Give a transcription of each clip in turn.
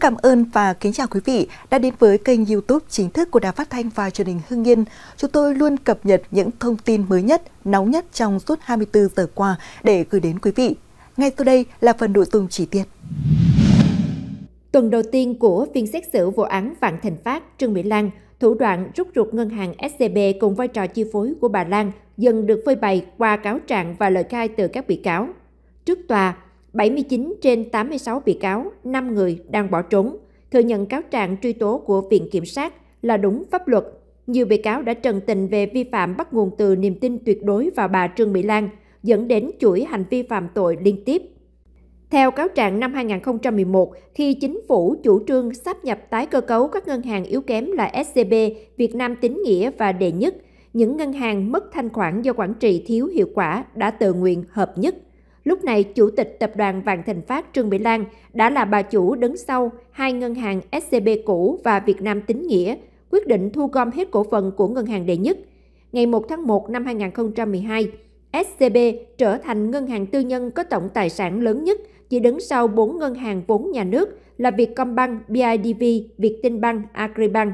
cảm ơn và kính chào quý vị đã đến với kênh YouTube chính thức của Đài Phát thanh và Truyền hình Hưng Yên. Chúng tôi luôn cập nhật những thông tin mới nhất, nóng nhất trong suốt 24 giờ qua để gửi đến quý vị. Ngay sau đây là phần nội dung chi tiết. Tuần đầu tiên của phiên xét xử vụ án Vạn Thành Phát, Trương Mỹ Lan, thủ đoạn rút ruột ngân hàng SCB cùng vai trò chi phối của bà Lan dần được phơi bày qua cáo trạng và lời khai từ các bị cáo. Trước tòa, 79 trên 86 bị cáo, 5 người đang bỏ trốn, thừa nhận cáo trạng truy tố của Viện Kiểm sát là đúng pháp luật. Nhiều bị cáo đã trần tình về vi phạm bắt nguồn từ niềm tin tuyệt đối vào bà Trương Mỹ Lan, dẫn đến chuỗi hành vi phạm tội liên tiếp. Theo cáo trạng năm 2011, khi chính phủ chủ trương sáp nhập tái cơ cấu các ngân hàng yếu kém là SCB, Việt Nam Tín Nghĩa và Đệ Nhất, những ngân hàng mất thanh khoản do quản trị thiếu hiệu quả đã tự nguyện hợp nhất – Lúc này, Chủ tịch Tập đoàn Vạn Thịnh Phát Trương Mỹ Lan đã là bà chủ đứng sau hai ngân hàng SCB cũ và Việt Nam Tín Nghĩa, quyết định thu gom hết cổ phần của ngân hàng đệ nhất. Ngày 1 tháng 1 năm 2012, SCB trở thành ngân hàng tư nhân có tổng tài sản lớn nhất, chỉ đứng sau 4 ngân hàng vốn nhà nước là Vietcombank, BIDV, Viettinbank, Agribank.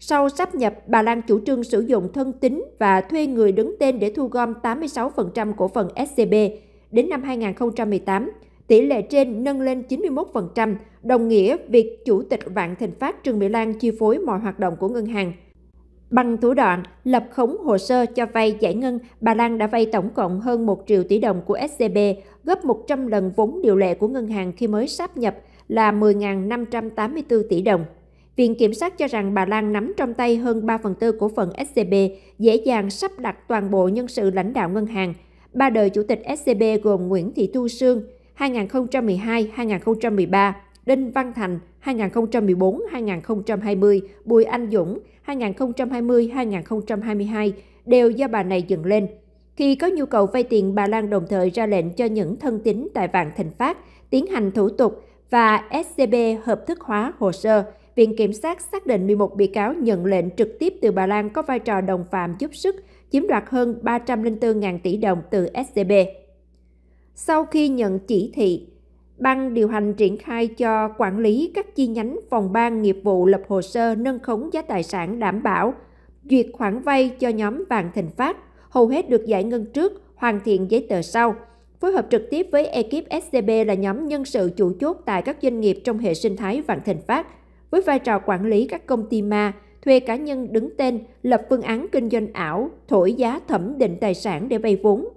Sau sắp nhập, bà Lan chủ trương sử dụng thân tín và thuê người đứng tên để thu gom 86% cổ phần SCB, đến năm 2018, tỷ lệ trên nâng lên 91%, đồng nghĩa việc Chủ tịch Vạn Thịnh Phát Trương Mỹ Lan chi phối mọi hoạt động của ngân hàng. Bằng thủ đoạn lập khống hồ sơ cho vay giải ngân, bà Lan đã vay tổng cộng hơn 1 triệu tỷ đồng của SCB, gấp 100 lần vốn điều lệ của ngân hàng khi mới sáp nhập là 10.584 tỷ đồng. Viện Kiểm sát cho rằng bà Lan nắm trong tay hơn 3 phần tư cổ phần SCB, dễ dàng sắp đặt toàn bộ nhân sự lãnh đạo ngân hàng, ba đời chủ tịch SCB gồm Nguyễn Thị Thu Sương 2012-2013, Đinh Văn Thành 2014-2020, Bùi Anh Dũng 2020-2022 đều do bà này dựng lên. Khi có nhu cầu vay tiền, bà Lan đồng thời ra lệnh cho những thân tín tại Vạn Thịnh Phát tiến hành thủ tục và SCB hợp thức hóa hồ sơ, Viện Kiểm sát xác định 11 bị cáo nhận lệnh trực tiếp từ bà Lan có vai trò đồng phạm giúp sức, chiếm đoạt hơn 304.000 tỷ đồng từ SCB. Sau khi nhận chỉ thị, băng điều hành triển khai cho quản lý các chi nhánh phòng ban nghiệp vụ lập hồ sơ nâng khống giá tài sản đảm bảo, duyệt khoản vay cho nhóm vàng thịnh phát, hầu hết được giải ngân trước, hoàn thiện giấy tờ sau. Phối hợp trực tiếp với ekip SCB là nhóm nhân sự chủ chốt tại các doanh nghiệp trong hệ sinh thái Vạn thịnh phát – với vai trò quản lý các công ty ma, thuê cá nhân đứng tên, lập phương án kinh doanh ảo, thổi giá thẩm định tài sản để vay vốn.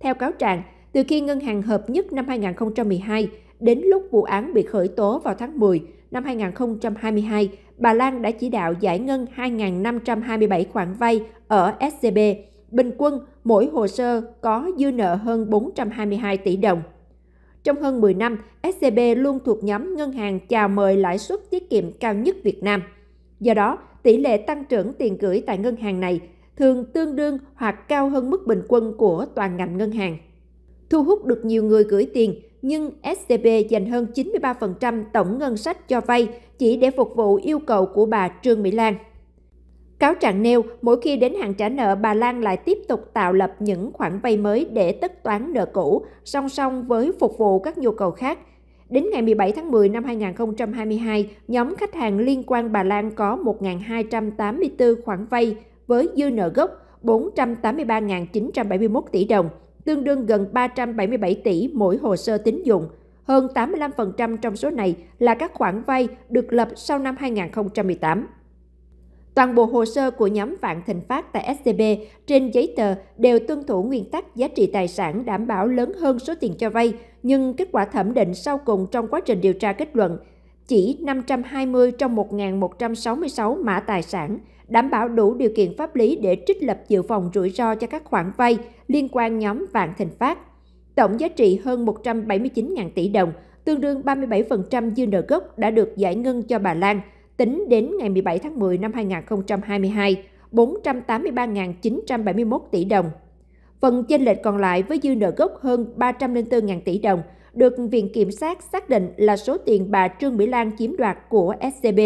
Theo cáo trạng, từ khi Ngân hàng Hợp nhất năm 2012 đến lúc vụ án bị khởi tố vào tháng 10 năm 2022, bà Lan đã chỉ đạo giải ngân 2.527 khoản vay ở SCB. Bình quân, mỗi hồ sơ có dư nợ hơn 422 tỷ đồng. Trong hơn 10 năm, SCB luôn thuộc nhóm ngân hàng chào mời lãi suất tiết kiệm cao nhất Việt Nam. Do đó, tỷ lệ tăng trưởng tiền gửi tại ngân hàng này thường tương đương hoặc cao hơn mức bình quân của toàn ngành ngân hàng. Thu hút được nhiều người gửi tiền, nhưng SCB dành hơn 93% tổng ngân sách cho vay chỉ để phục vụ yêu cầu của bà Trương Mỹ Lan. Cáo trạng nêu, mỗi khi đến hạn trả nợ, bà Lan lại tiếp tục tạo lập những khoản vay mới để tất toán nợ cũ, song song với phục vụ các nhu cầu khác. Đến ngày 17 tháng 10 năm 2022, nhóm khách hàng liên quan bà Lan có 1.284 khoản vay với dư nợ gốc 483.971 tỷ đồng, tương đương gần 377 tỷ mỗi hồ sơ tín dụng. Hơn 85% trong số này là các khoản vay được lập sau năm 2018. Toàn bộ hồ sơ của nhóm Vạn Thịnh Phát tại SCB trên giấy tờ đều tuân thủ nguyên tắc giá trị tài sản đảm bảo lớn hơn số tiền cho vay, nhưng kết quả thẩm định sau cùng trong quá trình điều tra kết luận chỉ 520 trong 1.166 mã tài sản đảm bảo đủ điều kiện pháp lý để trích lập dự phòng rủi ro cho các khoản vay liên quan nhóm Vạn Thịnh Phát. Tổng giá trị hơn 179.000 tỷ đồng, tương đương 37% dư nợ gốc đã được giải ngân cho bà Lan – Tính đến ngày 17 tháng 10 năm 2022, 483.971 tỷ đồng. Phần chênh lệch còn lại với dư nợ gốc hơn 304.000 tỷ đồng được Viện Kiểm sát xác định là số tiền bà Trương Mỹ Lan chiếm đoạt của SCB.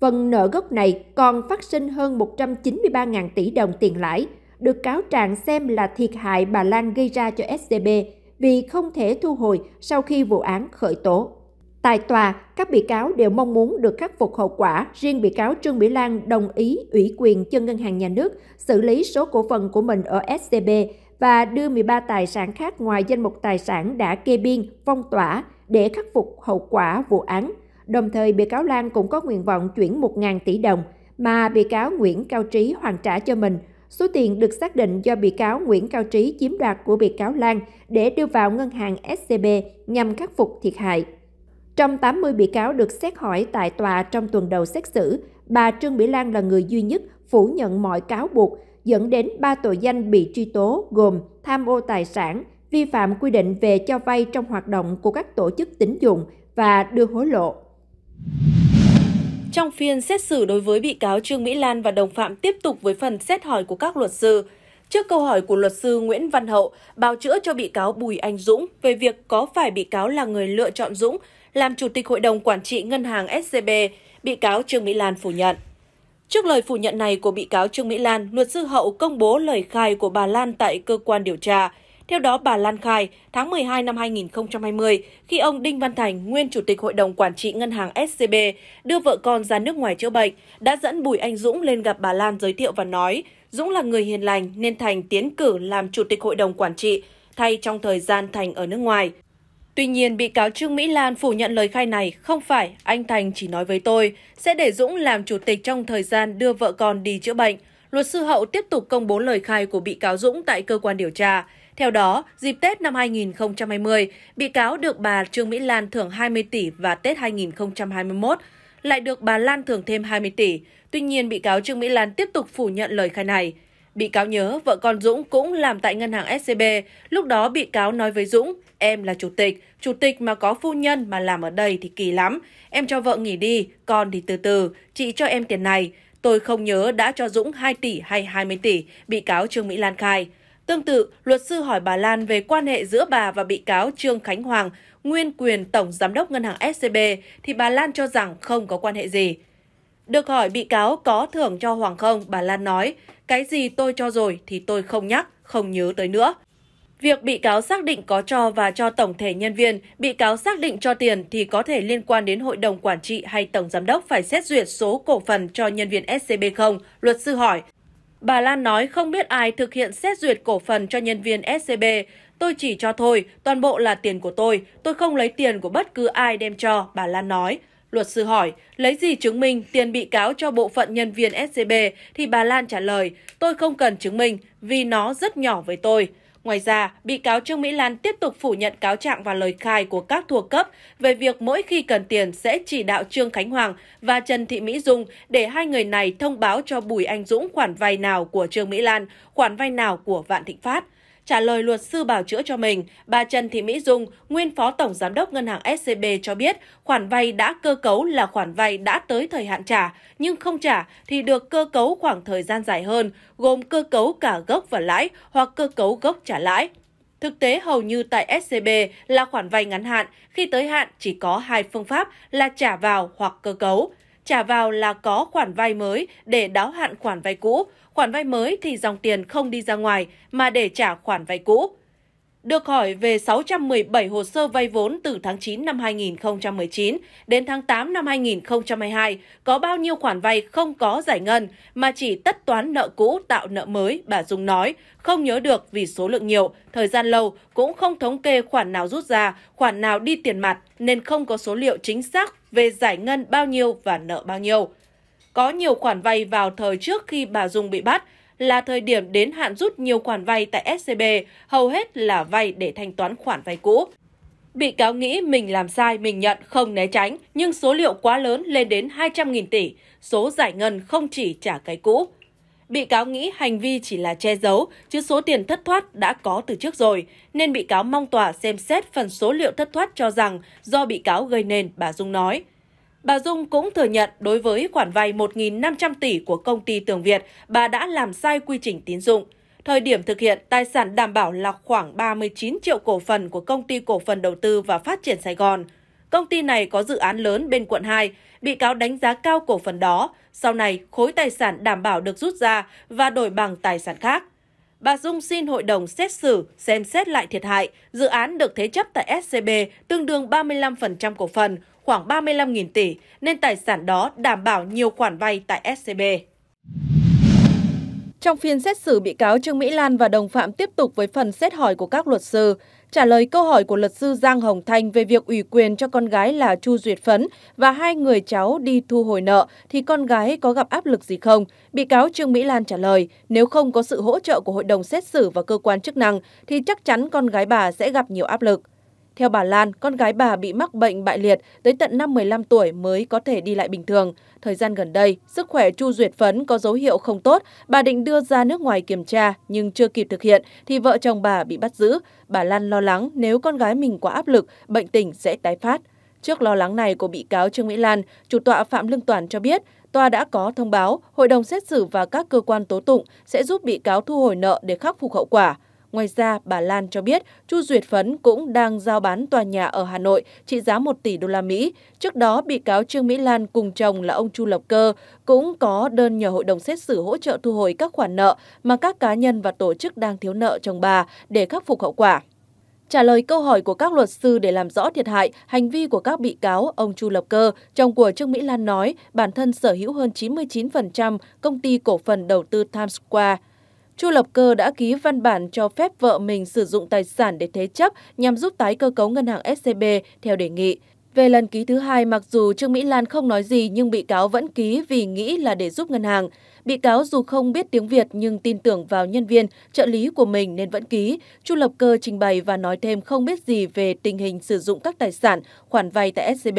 Phần nợ gốc này còn phát sinh hơn 193.000 tỷ đồng tiền lãi, được cáo trạng xem là thiệt hại bà Lan gây ra cho SCB vì không thể thu hồi sau khi vụ án khởi tố. Tại tòa, các bị cáo đều mong muốn được khắc phục hậu quả. Riêng bị cáo Trương Mỹ Lan đồng ý ủy quyền cho Ngân hàng Nhà nước xử lý số cổ phần của mình ở SCB và đưa 13 tài sản khác ngoài danh mục tài sản đã kê biên, phong tỏa để khắc phục hậu quả vụ án. Đồng thời, bị cáo Lan cũng có nguyện vọng chuyển 1.000 tỷ đồng mà bị cáo Nguyễn Cao Trí hoàn trả cho mình. Số tiền được xác định do bị cáo Nguyễn Cao Trí chiếm đoạt của bị cáo Lan để đưa vào ngân hàng SCB nhằm khắc phục thiệt hại. Trong 80 bị cáo được xét hỏi tại tòa trong tuần đầu xét xử, bà Trương Mỹ Lan là người duy nhất phủ nhận mọi cáo buộc, dẫn đến ba tội danh bị truy tố gồm tham ô tài sản, vi phạm quy định về cho vay trong hoạt động của các tổ chức tín dụng và đưa hối lộ. Trong phiên xét xử đối với bị cáo Trương Mỹ Lan và đồng phạm tiếp tục với phần xét hỏi của các luật sư. Trước câu hỏi của luật sư Nguyễn Văn Hậu, bào chữa cho bị cáo Bùi Anh Dũng về việc có phải bị cáo là người lựa chọn Dũng làm chủ tịch hội đồng quản trị ngân hàng SCB, bị cáo Trương Mỹ Lan phủ nhận. Trước lời phủ nhận này của bị cáo Trương Mỹ Lan, luật sư Hậu công bố lời khai của bà Lan tại cơ quan điều tra. Theo đó, bà Lan khai, tháng 12 năm 2020, khi ông Đinh Văn Thành, nguyên Chủ tịch Hội đồng Quản trị Ngân hàng SCB, đưa vợ con ra nước ngoài chữa bệnh, đã dẫn Bùi Anh Dũng lên gặp bà Lan giới thiệu và nói, Dũng là người hiền lành nên Thành tiến cử làm Chủ tịch Hội đồng Quản trị, thay trong thời gian Thành ở nước ngoài. Tuy nhiên, bị cáo Trương Mỹ Lan phủ nhận lời khai này, không phải anh Thành chỉ nói với tôi, sẽ để Dũng làm chủ tịch trong thời gian đưa vợ con đi chữa bệnh. Luật sư Hậu tiếp tục công bố lời khai của bị cáo Dũng tại cơ quan điều tra. Theo đó, dịp Tết năm 2020, bị cáo được bà Trương Mỹ Lan thưởng 20 tỷ và Tết 2021 lại được bà Lan thưởng thêm 20 tỷ. Tuy nhiên, bị cáo Trương Mỹ Lan tiếp tục phủ nhận lời khai này. Bị cáo nhớ vợ con Dũng cũng làm tại ngân hàng SCB. Lúc đó bị cáo nói với Dũng, em là chủ tịch, chủ tịch mà có phu nhân mà làm ở đây thì kỳ lắm. Em cho vợ nghỉ đi, con thì từ từ, chị cho em tiền này. Tôi không nhớ đã cho Dũng 2 tỷ hay 20 tỷ, bị cáo Trương Mỹ Lan khai. Tương tự, luật sư hỏi bà Lan về quan hệ giữa bà và bị cáo Trương Khánh Hoàng, nguyên quyền tổng giám đốc ngân hàng SCB, thì bà Lan cho rằng không có quan hệ gì. Được hỏi bị cáo có thưởng cho Hoàng không, bà Lan nói, cái gì tôi cho rồi thì tôi không nhắc, không nhớ tới nữa. Việc bị cáo xác định có cho và cho tổng thể nhân viên, bị cáo xác định cho tiền thì có thể liên quan đến hội đồng quản trị hay tổng giám đốc phải xét duyệt số cổ phần cho nhân viên SCB không, luật sư hỏi. Bà Lan nói không biết ai thực hiện xét duyệt cổ phần cho nhân viên SCB, tôi chỉ cho thôi, toàn bộ là tiền của tôi, tôi không lấy tiền của bất cứ ai đem cho, bà Lan nói. Luật sư hỏi, lấy gì chứng minh tiền bị cáo cho bộ phận nhân viên SCB thì bà Lan trả lời, tôi không cần chứng minh vì nó rất nhỏ với tôi. Ngoài ra, bị cáo Trương Mỹ Lan tiếp tục phủ nhận cáo trạng và lời khai của các thuộc cấp về việc mỗi khi cần tiền sẽ chỉ đạo Trương Khánh Hoàng và Trần Thị Mỹ Dung để hai người này thông báo cho Bùi Anh Dũng khoản vay nào của Trương Mỹ Lan, khoản vay nào của Vạn Thịnh Phát. Trả lời luật sư bảo chữa cho mình, bà Trần Thị Mỹ Dung, nguyên phó tổng giám đốc ngân hàng SCB cho biết, khoản vay đã cơ cấu là khoản vay đã tới thời hạn trả, nhưng không trả thì được cơ cấu khoảng thời gian dài hơn, gồm cơ cấu cả gốc và lãi hoặc cơ cấu gốc trả lãi. Thực tế hầu như tại SCB là khoản vay ngắn hạn, khi tới hạn chỉ có hai phương pháp là trả vào hoặc cơ cấu trả vào là có khoản vay mới để đáo hạn khoản vay cũ, khoản vay mới thì dòng tiền không đi ra ngoài mà để trả khoản vay cũ. Được hỏi về 617 hồ sơ vay vốn từ tháng 9 năm 2019 đến tháng 8 năm 2022, có bao nhiêu khoản vay không có giải ngân mà chỉ tất toán nợ cũ tạo nợ mới, bà Dung nói, không nhớ được vì số lượng nhiều, thời gian lâu, cũng không thống kê khoản nào rút ra, khoản nào đi tiền mặt nên không có số liệu chính xác về giải ngân bao nhiêu và nợ bao nhiêu. Có nhiều khoản vay vào thời trước khi bà Dung bị bắt, là thời điểm đến hạn rút nhiều khoản vay tại SCB, hầu hết là vay để thanh toán khoản vay cũ. Bị cáo nghĩ mình làm sai, mình nhận, không né tránh, nhưng số liệu quá lớn lên đến 200.000 tỷ, số giải ngân không chỉ trả cái cũ. Bị cáo nghĩ hành vi chỉ là che giấu, chứ số tiền thất thoát đã có từ trước rồi, nên bị cáo mong tòa xem xét phần số liệu thất thoát cho rằng do bị cáo gây nên, bà Dung nói. Bà Dung cũng thừa nhận đối với khoản vay 1.500 tỷ của công ty Tường Việt, bà đã làm sai quy trình tín dụng. Thời điểm thực hiện, tài sản đảm bảo là khoảng 39 triệu cổ phần của công ty cổ phần đầu tư và phát triển Sài Gòn. Công ty này có dự án lớn bên quận 2, bị cáo đánh giá cao cổ phần đó. Sau này, khối tài sản đảm bảo được rút ra và đổi bằng tài sản khác. Bà Dung xin hội đồng xét xử xem xét lại thiệt hại. Dự án được thế chấp tại SCB tương đương 35% cổ phần, khoảng 35.000 tỷ, nên tài sản đó đảm bảo nhiều khoản vay tại SCB. Trong phiên xét xử bị cáo Trương Mỹ Lan và đồng phạm tiếp tục với phần xét hỏi của các luật sư, trả lời câu hỏi của luật sư Giang Hồng Thanh về việc ủy quyền cho con gái là Chu Duyệt Phấn và hai người cháu đi thu hồi nợ thì con gái có gặp áp lực gì không? Bị cáo Trương Mỹ Lan trả lời, nếu không có sự hỗ trợ của hội đồng xét xử và cơ quan chức năng thì chắc chắn con gái bà sẽ gặp nhiều áp lực. Theo bà Lan, con gái bà bị mắc bệnh bại liệt, tới tận năm 15 tuổi mới có thể đi lại bình thường. Thời gian gần đây, sức khỏe Chu Duyệt Phấn có dấu hiệu không tốt, bà định đưa ra nước ngoài kiểm tra nhưng chưa kịp thực hiện thì vợ chồng bà bị bắt giữ. Bà Lan lo lắng nếu con gái mình quá áp lực, bệnh tình sẽ tái phát. Trước lo lắng này của bị cáo Trương Mỹ Lan, chủ tọa Phạm Lương Toàn cho biết, tòa đã có thông báo hội đồng xét xử và các cơ quan tố tụng sẽ giúp bị cáo thu hồi nợ để khắc phục hậu quả. Ngoài ra, bà Lan cho biết Chu Duyệt Phấn cũng đang giao bán tòa nhà ở Hà Nội trị giá 1 tỷ đô la Mỹ. Trước đó, bị cáo Trương Mỹ Lan cùng chồng là ông Chu Lập Cơ cũng có đơn nhờ hội đồng xét xử hỗ trợ thu hồi các khoản nợ mà các cá nhân và tổ chức đang thiếu nợ chồng bà để khắc phục hậu quả. Trả lời câu hỏi của các luật sư để làm rõ thiệt hại, hành vi của các bị cáo, ông Chu Lập Cơ, chồng của Trương Mỹ Lan nói bản thân sở hữu hơn 99% công ty cổ phần đầu tư Times Square. Chu Lập Cơ đã ký văn bản cho phép vợ mình sử dụng tài sản để thế chấp nhằm giúp tái cơ cấu ngân hàng SCB theo đề nghị. Về lần ký thứ hai, mặc dù Trương Mỹ Lan không nói gì nhưng bị cáo vẫn ký vì nghĩ là để giúp ngân hàng. Bị cáo dù không biết tiếng Việt nhưng tin tưởng vào nhân viên, trợ lý của mình nên vẫn ký. Chu Lập Cơ trình bày và nói thêm không biết gì về tình hình sử dụng các tài sản, khoản vay tại SCB.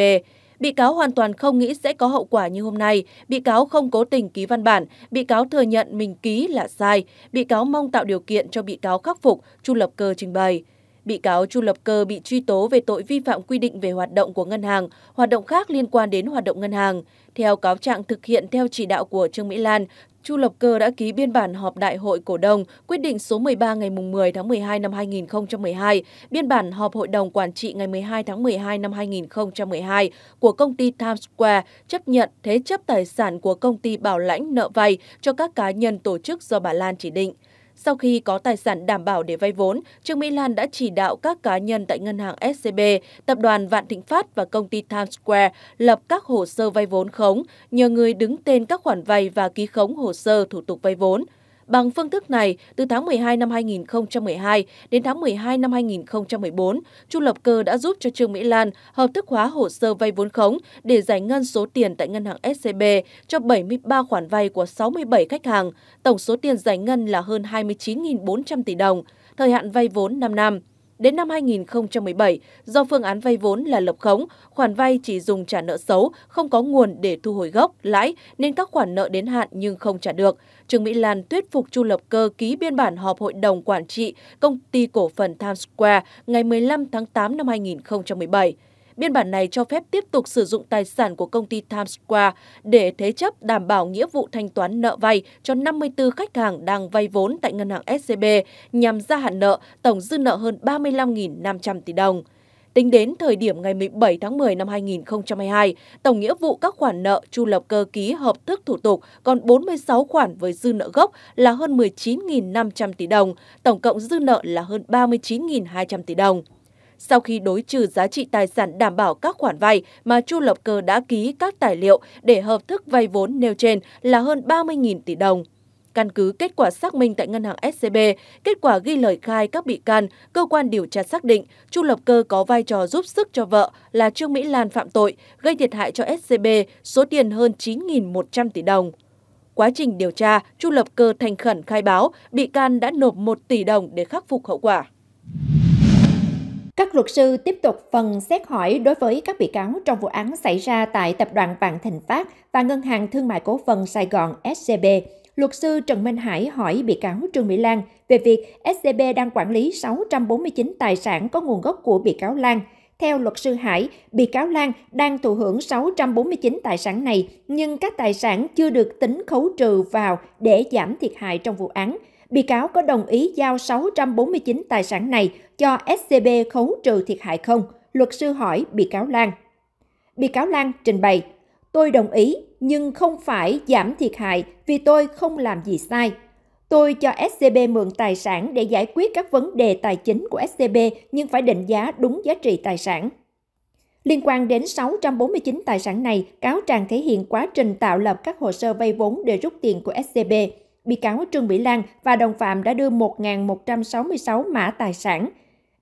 Bị cáo hoàn toàn không nghĩ sẽ có hậu quả như hôm nay, bị cáo không cố tình ký văn bản, bị cáo thừa nhận mình ký là sai, bị cáo mong tạo điều kiện cho bị cáo khắc phục, Chu Lập Cơ trình bày. Bị cáo Chu Lập Cơ bị truy tố về tội vi phạm quy định về hoạt động của ngân hàng, hoạt động khác liên quan đến hoạt động ngân hàng. Theo cáo trạng thực hiện theo chỉ đạo của Trương Mỹ Lan, Chu Lập Cơ đã ký biên bản họp đại hội cổ đông quyết định số 13 ngày 10 tháng 12 năm 2012, biên bản họp hội đồng quản trị ngày 12 tháng 12 năm 2012 của công ty Times Square chấp nhận thế chấp tài sản của công ty bảo lãnh nợ vay cho các cá nhân tổ chức do bà Lan chỉ định. Sau khi có tài sản đảm bảo để vay vốn, Trương Mỹ Lan đã chỉ đạo các cá nhân tại ngân hàng SCB, tập đoàn Vạn Thịnh Phát và công ty Times Square lập các hồ sơ vay vốn khống, nhờ người đứng tên các khoản vay và ký khống hồ sơ thủ tục vay vốn. Bằng phương thức này, từ tháng 12 năm 2012 đến tháng 12 năm 2014, Chu Lập Cơ đã giúp cho Trương Mỹ Lan hợp thức hóa hồ sơ vay vốn khống để giải ngân số tiền tại ngân hàng SCB cho 73 khoản vay của 67 khách hàng. Tổng số tiền giải ngân là hơn 29.400 tỷ đồng, thời hạn vay vốn 5 năm. Đến năm 2017, do phương án vay vốn là lập khống, khoản vay chỉ dùng trả nợ xấu, không có nguồn để thu hồi gốc, lãi nên các khoản nợ đến hạn nhưng không trả được. Trương Mỹ Lan thuyết phục Chu Lập Cơ ký biên bản họp hội đồng quản trị công ty cổ phần Times Square ngày 15 tháng 8 năm 2017. Biên bản này cho phép tiếp tục sử dụng tài sản của công ty Times Square để thế chấp đảm bảo nghĩa vụ thanh toán nợ vay cho 54 khách hàng đang vay vốn tại ngân hàng SCB nhằm gia hạn nợ tổng dư nợ hơn 35.500 tỷ đồng. Tính đến thời điểm ngày 17 tháng 10 năm 2022, tổng nghĩa vụ các khoản nợ Chu Lập Cơ ký hợp thức thủ tục còn 46 khoản với dư nợ gốc là hơn 19.500 tỷ đồng, tổng cộng dư nợ là hơn 39.200 tỷ đồng. Sau khi đối trừ giá trị tài sản đảm bảo các khoản vay mà Chu Lập Cơ đã ký các tài liệu để hợp thức vay vốn nêu trên là hơn 30.000 tỷ đồng. Căn cứ kết quả xác minh tại ngân hàng SCB, kết quả ghi lời khai các bị can, cơ quan điều tra xác định Chu Lập Cơ có vai trò giúp sức cho vợ là Trương Mỹ Lan phạm tội, gây thiệt hại cho SCB số tiền hơn 9.100 tỷ đồng. Quá trình điều tra, Chu Lập Cơ thành khẩn khai báo bị can đã nộp 1 tỷ đồng để khắc phục hậu quả. Các luật sư tiếp tục phần xét hỏi đối với các bị cáo trong vụ án xảy ra tại Tập đoàn Vạn Thịnh Phát và Ngân hàng Thương mại Cổ phần Sài Gòn SCB. Luật sư Trần Minh Hải hỏi bị cáo Trương Mỹ Lan về việc SCB đang quản lý 649 tài sản có nguồn gốc của bị cáo Lan. Theo luật sư Hải, bị cáo Lan đang thụ hưởng 649 tài sản này, nhưng các tài sản chưa được tính khấu trừ vào để giảm thiệt hại trong vụ án bị cáo có đồng ý giao 649 tài sản này cho SCB khấu trừ thiệt hại không? Luật sư hỏi bị cáo Lan. Bị cáo Lan trình bày, tôi đồng ý nhưng không phải giảm thiệt hại vì tôi không làm gì sai. Tôi cho SCB mượn tài sản để giải quyết các vấn đề tài chính của SCB nhưng phải định giá đúng giá trị tài sản. Liên quan đến 649 tài sản này, cáo trạng thể hiện quá trình tạo lập các hồ sơ vay vốn để rút tiền của SCB bị cáo Trương Mỹ Lan và đồng phạm đã đưa 1.166 mã tài sản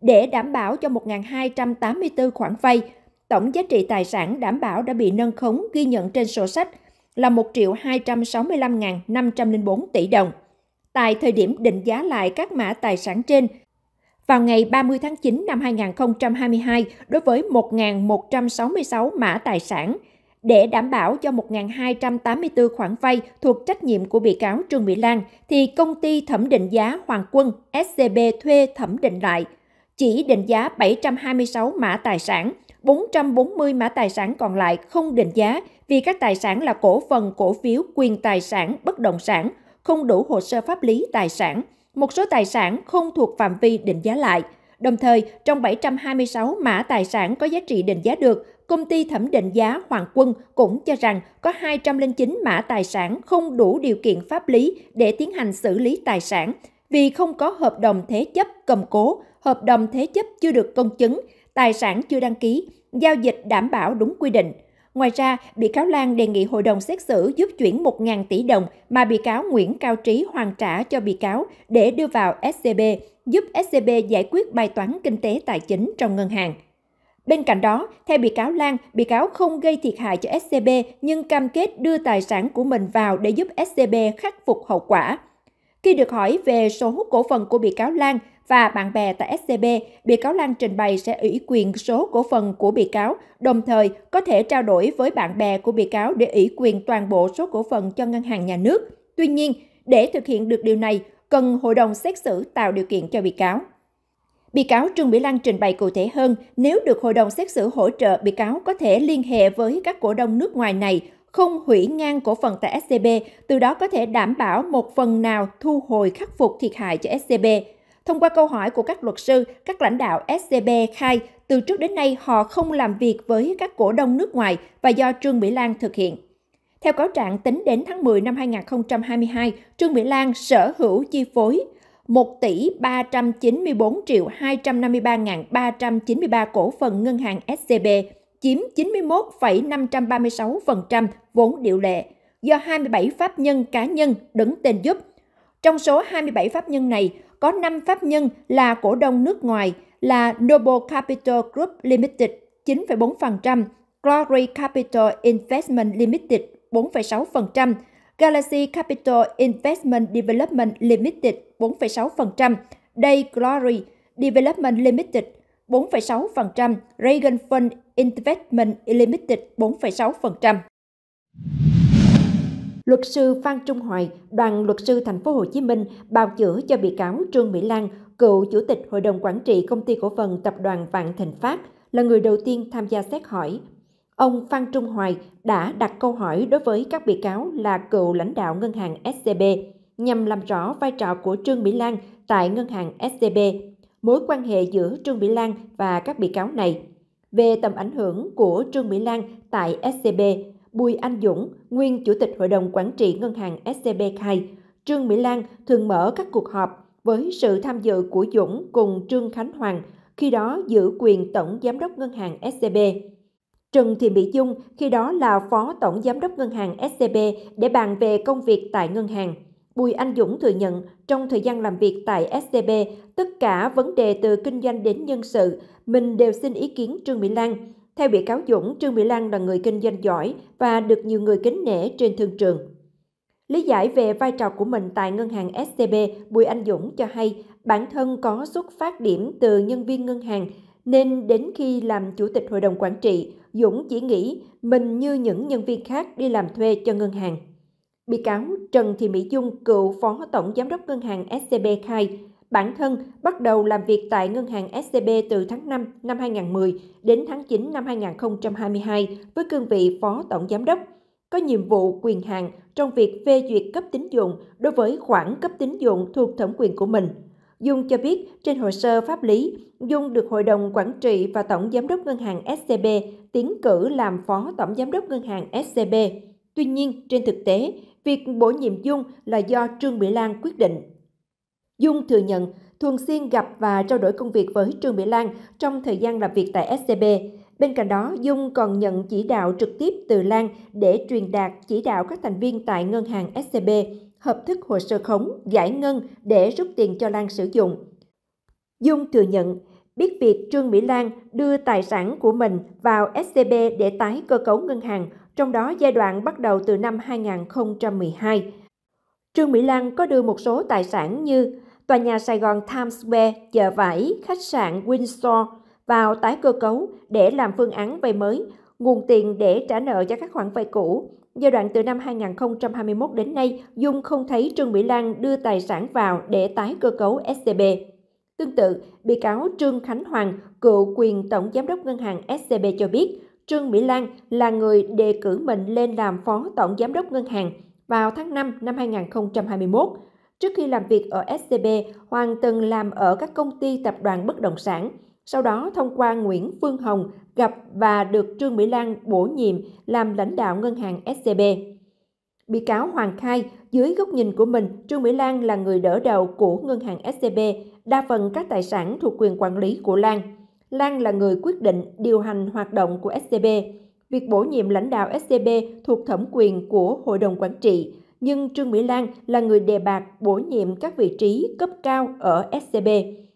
để đảm bảo cho 1.284 khoản vay. Tổng giá trị tài sản đảm bảo đã bị nâng khống ghi nhận trên sổ sách là 1.265.504 tỷ đồng. Tại thời điểm định giá lại các mã tài sản trên, vào ngày 30 tháng 9 năm 2022 đối với 1.166 mã tài sản – để đảm bảo cho 1.284 khoản vay thuộc trách nhiệm của bị cáo Trương Mỹ Lan, thì công ty thẩm định giá Hoàng Quân SCB thuê thẩm định lại, chỉ định giá 726 mã tài sản, 440 mã tài sản còn lại không định giá vì các tài sản là cổ phần, cổ phiếu, quyền tài sản, bất động sản, không đủ hồ sơ pháp lý tài sản, một số tài sản không thuộc phạm vi định giá lại. Đồng thời, trong 726 mã tài sản có giá trị định giá được, Công ty thẩm định giá Hoàng Quân cũng cho rằng có 209 mã tài sản không đủ điều kiện pháp lý để tiến hành xử lý tài sản vì không có hợp đồng thế chấp cầm cố, hợp đồng thế chấp chưa được công chứng, tài sản chưa đăng ký, giao dịch đảm bảo đúng quy định. Ngoài ra, bị cáo Lan đề nghị hội đồng xét xử giúp chuyển 1.000 tỷ đồng mà bị cáo Nguyễn Cao Trí hoàn trả cho bị cáo để đưa vào SCB, giúp SCB giải quyết bài toán kinh tế tài chính trong ngân hàng. Bên cạnh đó, theo bị cáo Lan, bị cáo không gây thiệt hại cho SCB nhưng cam kết đưa tài sản của mình vào để giúp SCB khắc phục hậu quả. Khi được hỏi về số cổ phần của bị cáo Lan và bạn bè tại SCB, bị cáo Lan trình bày sẽ ủy quyền số cổ phần của bị cáo, đồng thời có thể trao đổi với bạn bè của bị cáo để ủy quyền toàn bộ số cổ phần cho ngân hàng nhà nước. Tuy nhiên, để thực hiện được điều này, cần hội đồng xét xử tạo điều kiện cho bị cáo. Bị cáo Trương Mỹ Lan trình bày cụ thể hơn, nếu được hội đồng xét xử hỗ trợ, bị cáo có thể liên hệ với các cổ đông nước ngoài này không hủy ngang cổ phần tại SCB, từ đó có thể đảm bảo một phần nào thu hồi khắc phục thiệt hại cho SCB. Thông qua câu hỏi của các luật sư, các lãnh đạo SCB khai từ trước đến nay họ không làm việc với các cổ đông nước ngoài và do Trương Mỹ Lan thực hiện. Theo cáo trạng, tính đến tháng 10 năm 2022, Trương Mỹ Lan sở hữu chi phối 1 tỷ 394 triệu 253.393 cổ phần ngân hàng SCB, chiếm 91,536% vốn điều lệ, do 27 pháp nhân cá nhân đứng tên giúp. Trong số 27 pháp nhân này, có 5 pháp nhân là cổ đông nước ngoài là Noble Capital Group Limited 9,4%, Glory Capital Investment Limited 4,6%, Galaxy Capital Investment Development Limited 4,6%, Day Glory Development Limited 4,6%, Reagan Fund Investment Limited 4,6%. Luật sư Phan Trung Hoài, đoàn luật sư thành phố Hồ Chí Minh bào chữa cho bị cáo Trương Mỹ Lan, cựu chủ tịch hội đồng quản trị công ty cổ phần tập đoàn Vạn Thịnh Phát là người đầu tiên tham gia xét hỏi Ông Phan Trung Hoài đã đặt câu hỏi đối với các bị cáo là cựu lãnh đạo ngân hàng SCB nhằm làm rõ vai trò của Trương Mỹ Lan tại ngân hàng SCB, mối quan hệ giữa Trương Mỹ Lan và các bị cáo này. Về tầm ảnh hưởng của Trương Mỹ Lan tại SCB, Bùi Anh Dũng, nguyên chủ tịch hội đồng quản trị ngân hàng SCB khai, Trương Mỹ Lan thường mở các cuộc họp với sự tham dự của Dũng cùng Trương Khánh Hoàng, khi đó giữ quyền tổng giám đốc ngân hàng SCB. Trần Thị Mỹ Dung, khi đó là Phó Tổng Giám đốc Ngân hàng SCB, để bàn về công việc tại ngân hàng. Bùi Anh Dũng thừa nhận, trong thời gian làm việc tại SCB, tất cả vấn đề từ kinh doanh đến nhân sự, mình đều xin ý kiến Trương Mỹ Lan. Theo bị cáo Dũng, Trương Mỹ Lan là người kinh doanh giỏi và được nhiều người kính nể trên thương trường. Lý giải về vai trò của mình tại ngân hàng SCB, Bùi Anh Dũng cho hay bản thân có xuất phát điểm từ nhân viên ngân hàng, nên đến khi làm chủ tịch hội đồng quản trị, Dũng chỉ nghĩ mình như những nhân viên khác đi làm thuê cho ngân hàng. Bị cáo Trần Thị Mỹ Dung, cựu phó tổng giám đốc ngân hàng SCB khai, bản thân bắt đầu làm việc tại ngân hàng SCB từ tháng 5 năm 2010 đến tháng 9 năm 2022 với cương vị phó tổng giám đốc có nhiệm vụ quyền hạn trong việc phê duyệt cấp tín dụng đối với khoản cấp tín dụng thuộc thẩm quyền của mình. Dung cho biết trên hồ sơ pháp lý, Dung được Hội đồng Quản trị và Tổng Giám đốc Ngân hàng SCB tiến cử làm Phó Tổng Giám đốc Ngân hàng SCB. Tuy nhiên, trên thực tế, việc bổ nhiệm Dung là do Trương Mỹ Lan quyết định. Dung thừa nhận thường xuyên gặp và trao đổi công việc với Trương Mỹ Lan trong thời gian làm việc tại SCB. Bên cạnh đó, Dung còn nhận chỉ đạo trực tiếp từ Lan để truyền đạt chỉ đạo các thành viên tại ngân hàng SCB hợp thức hồ sơ khống, giải ngân để rút tiền cho Lan sử dụng. Dung thừa nhận, biết việc Trương Mỹ Lan đưa tài sản của mình vào SCB để tái cơ cấu ngân hàng, trong đó giai đoạn bắt đầu từ năm 2012. Trương Mỹ Lan có đưa một số tài sản như tòa nhà Sài Gòn Times Square, chợ vải, khách sạn Windsor vào tái cơ cấu để làm phương án vay mới, nguồn tiền để trả nợ cho các khoản vay cũ, Giai đoạn từ năm 2021 đến nay, Dung không thấy Trương Mỹ Lan đưa tài sản vào để tái cơ cấu SCB. Tương tự, bị cáo Trương Khánh Hoàng, cựu quyền tổng giám đốc ngân hàng SCB cho biết, Trương Mỹ Lan là người đề cử mình lên làm phó tổng giám đốc ngân hàng vào tháng 5 năm 2021. Trước khi làm việc ở SCB, Hoàng từng làm ở các công ty tập đoàn bất động sản sau đó thông qua Nguyễn Phương Hồng gặp và được Trương Mỹ Lan bổ nhiệm làm lãnh đạo ngân hàng SCB. Bị cáo Hoàng khai, dưới góc nhìn của mình, Trương Mỹ Lan là người đỡ đầu của ngân hàng SCB, đa phần các tài sản thuộc quyền quản lý của Lan. Lan là người quyết định điều hành hoạt động của SCB. Việc bổ nhiệm lãnh đạo SCB thuộc thẩm quyền của Hội đồng Quản trị, nhưng Trương Mỹ Lan là người đề bạc bổ nhiệm các vị trí cấp cao ở SCB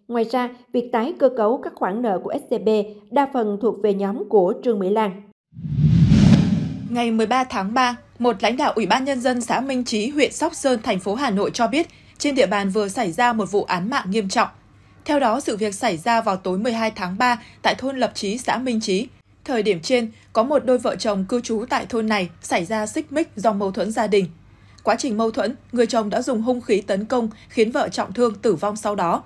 Ngoài ra, việc tái cơ cấu các khoản nợ của SCB đa phần thuộc về nhóm của Trương Mỹ Lan. Ngày 13 tháng 3, một lãnh đạo Ủy ban Nhân dân xã Minh Chí, huyện Sóc Sơn, thành phố Hà Nội cho biết, trên địa bàn vừa xảy ra một vụ án mạng nghiêm trọng. Theo đó, sự việc xảy ra vào tối 12 tháng 3 tại thôn Lập Chí, xã Minh Chí. Thời điểm trên, có một đôi vợ chồng cư trú tại thôn này xảy ra xích mích do mâu thuẫn gia đình. Quá trình mâu thuẫn, người chồng đã dùng hung khí tấn công khiến vợ trọng thương tử vong sau đó.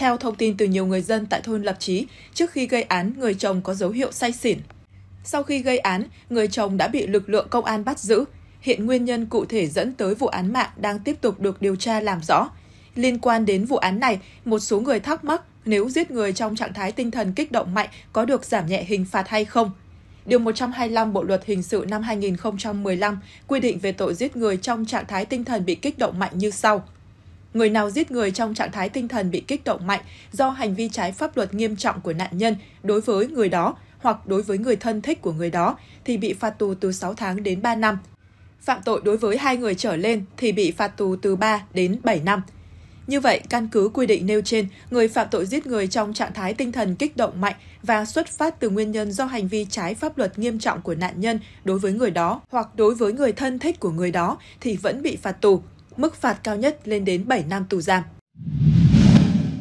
Theo thông tin từ nhiều người dân tại thôn Lập Chí, trước khi gây án, người chồng có dấu hiệu say xỉn. Sau khi gây án, người chồng đã bị lực lượng công an bắt giữ. Hiện nguyên nhân cụ thể dẫn tới vụ án mạng đang tiếp tục được điều tra làm rõ. Liên quan đến vụ án này, một số người thắc mắc nếu giết người trong trạng thái tinh thần kích động mạnh có được giảm nhẹ hình phạt hay không. Điều 125 Bộ luật hình sự năm 2015 quy định về tội giết người trong trạng thái tinh thần bị kích động mạnh như sau: Người nào giết người trong trạng thái tinh thần bị kích động mạnh do hành vi trái pháp luật nghiêm trọng của nạn nhân đối với người đó hoặc đối với người thân thích của người đó thì bị phạt tù từ 6 tháng đến 3 năm. Phạm tội đối với hai người trở lên thì bị phạt tù từ 3 đến 7 năm. Như vậy, căn cứ quy định nêu trên, người phạm tội giết người trong trạng thái tinh thần kích động mạnh và xuất phát từ nguyên nhân do hành vi trái pháp luật nghiêm trọng của nạn nhân đối với người đó hoặc đối với người thân thích của người đó thì vẫn bị phạt tù mức phạt cao nhất lên đến 7 năm tù giam.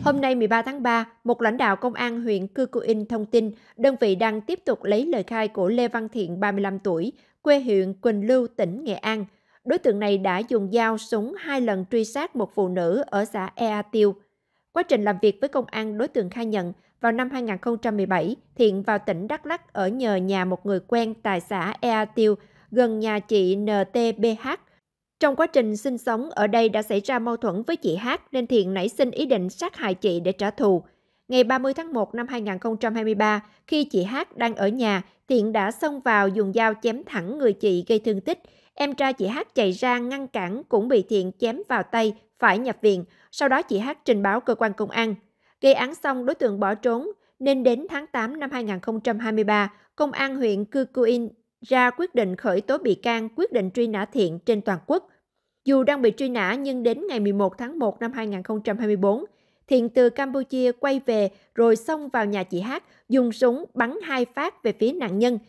Hôm nay 13 tháng 3, một lãnh đạo công an huyện Cư Cư In thông tin đơn vị đang tiếp tục lấy lời khai của Lê Văn Thiện, 35 tuổi, quê huyện Quỳnh Lưu, tỉnh Nghệ An. Đối tượng này đã dùng dao súng hai lần truy sát một phụ nữ ở xã Ea Tiêu. Quá trình làm việc với công an, đối tượng khai nhận vào năm 2017, Thiện vào tỉnh Đắk Lắk ở nhờ nhà một người quen tại xã Ea Tiêu, gần nhà chị NTBH trong quá trình sinh sống ở đây đã xảy ra mâu thuẫn với chị Hát nên Thiện nảy sinh ý định sát hại chị để trả thù. Ngày 30 tháng 1 năm 2023, khi chị Hát đang ở nhà, Thiện đã xông vào dùng dao chém thẳng người chị gây thương tích. Em trai chị Hát chạy ra ngăn cản cũng bị Thiện chém vào tay, phải nhập viện. Sau đó chị Hát trình báo cơ quan công an. Gây án xong, đối tượng bỏ trốn, nên đến tháng 8 năm 2023, Công an huyện Cư Cu In ra quyết định khởi tố bị can, quyết định truy nã thiện trên toàn quốc. Dù đang bị truy nã nhưng đến ngày 11 tháng 1 năm 2024, Thiện từ Campuchia quay về rồi xông vào nhà chị Hát, dùng súng bắn hai phát về phía nạn nhân.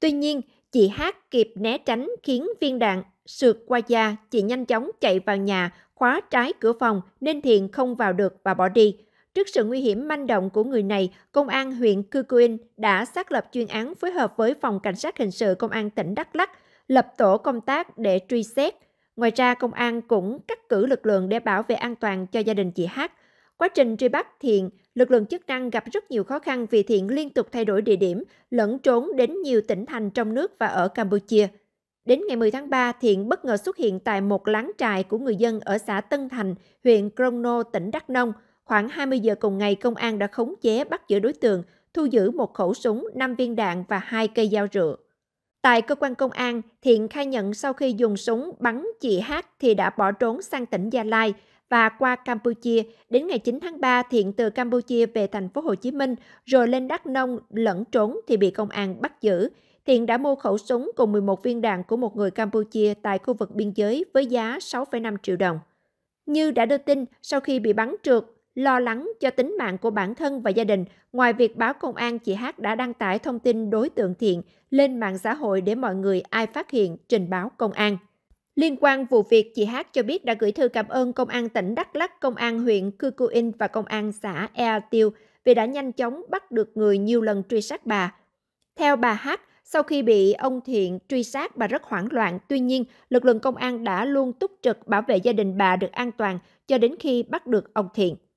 Tuy nhiên, chị Hát kịp né tránh khiến viên đạn sượt qua da, chị nhanh chóng chạy vào nhà, khóa trái cửa phòng nên Thiện không vào được và bỏ đi. Trước sự nguy hiểm manh động của người này, Công an huyện Cư Quyên đã xác lập chuyên án phối hợp với Phòng Cảnh sát Hình sự Công an tỉnh Đắk Lắc, lập tổ công tác để truy xét. Ngoài ra, công an cũng cắt cử lực lượng để bảo vệ an toàn cho gia đình chị Hát. Quá trình truy bắt Thiện, lực lượng chức năng gặp rất nhiều khó khăn vì Thiện liên tục thay đổi địa điểm, lẫn trốn đến nhiều tỉnh thành trong nước và ở Campuchia. Đến ngày 10 tháng 3, Thiện bất ngờ xuất hiện tại một láng trại của người dân ở xã Tân Thành, huyện Crono, tỉnh Đắk Nông – Khoảng 20 giờ cùng ngày, công an đã khống chế bắt giữ đối tượng, thu giữ một khẩu súng, 5 viên đạn và hai cây dao rượu. Tại cơ quan công an, Thiện khai nhận sau khi dùng súng bắn chị Hát thì đã bỏ trốn sang tỉnh Gia Lai và qua Campuchia. Đến ngày 9 tháng 3, Thiện từ Campuchia về thành phố Hồ Chí Minh rồi lên Đắk Nông lẫn trốn thì bị công an bắt giữ. Thiện đã mua khẩu súng cùng 11 viên đạn của một người Campuchia tại khu vực biên giới với giá 6,5 triệu đồng. Như đã đưa tin, sau khi bị bắn trượt, Lo lắng cho tính mạng của bản thân và gia đình, ngoài việc báo công an, chị Hát đã đăng tải thông tin đối tượng thiện lên mạng xã hội để mọi người ai phát hiện trình báo công an. Liên quan vụ việc, chị Hát cho biết đã gửi thư cảm ơn Công an tỉnh Đắk Lắk, Công an huyện Cư Cư In và Công an xã Ea Tiêu vì đã nhanh chóng bắt được người nhiều lần truy sát bà. Theo bà Hát, sau khi bị ông Thiện truy sát, bà rất hoảng loạn. Tuy nhiên, lực lượng công an đã luôn túc trực bảo vệ gia đình bà được an toàn cho đến khi bắt được ông Thiện.